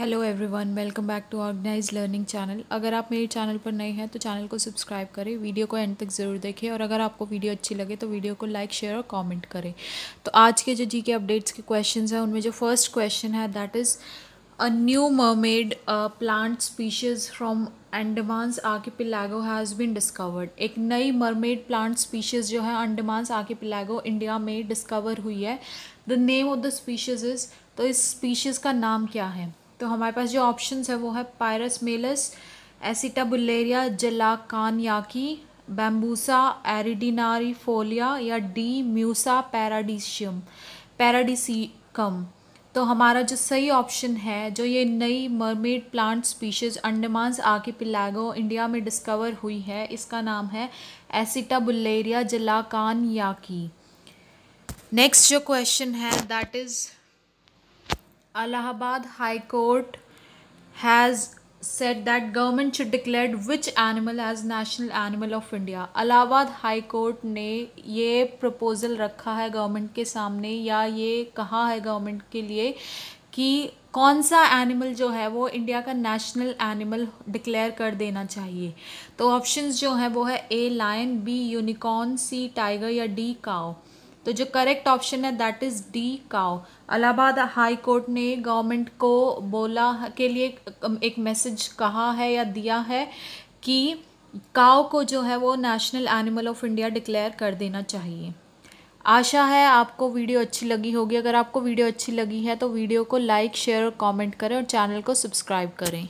hello everyone welcome back to organize learning channel अगर आप मेरे चैनल पर नए हैं तो चैनल को सब्सक्राइब करें वीडियो को एंड तक ज़रूर देखें और अगर आपको वीडियो अच्छी लगे तो वीडियो को लाइक शेयर और कमेंट करें तो आज के जो जी के अपडेट्स के क्वेश्चन हैं उनमें जो फर्स्ट क्वेश्चन है that is a new made plant species from Andamans archipelago has been discovered एक नई मरमेड प्लांट स्पीशीज़ जो है अंडमानस आर्किपिलागो इंडिया में डिस्कवर हुई है the name of the species is तो इस स्पीशीज़ का नाम क्या है तो हमारे पास जो ऑप्शन है वो है पायरस मेलस एसिटा एसिटाबुलेरिया जलाकानयाकी बैम्बूसा एरिडिनारी फोलिया या डी म्यूसा पैराडिशियम पैराडिसिकम तो हमारा जो सही ऑप्शन है जो ये नई मरमेड प्लांट स्पीशीज अंडमान आके पिलागो इंडिया में डिस्कवर हुई है इसका नाम है एसिटाबुलेरिया जलाकान याकी नेक्स्ट जो क्वेश्चन है that is Allahabad high court has set that government should declare which animal as national animal of India Allahabad high court ने ये प्रपोज़ल रखा है गवर्नमेंट के सामने या ये कहा है गवर्नमेंट के लिए कि कौन सा एनिमल जो है वो इंडिया का नेशनल एनिमल डिक्लेयर कर देना चाहिए तो ऑप्शंस जो हैं वो है A lion B unicorn C tiger या डी काओ तो जो करेक्ट ऑप्शन है that is D cow Allahabad high court ने गवर्नमेंट को बोला के लिए एक मैसेज कहा है या दिया है कि काओ को जो है वो national animal of India declare कर देना चाहिए आशा है आपको वीडियो अच्छी लगी होगी अगर आपको वीडियो अच्छी लगी है तो वीडियो को लाइक शेयर और कमेंट करें और चैनल को सब्सक्राइब करें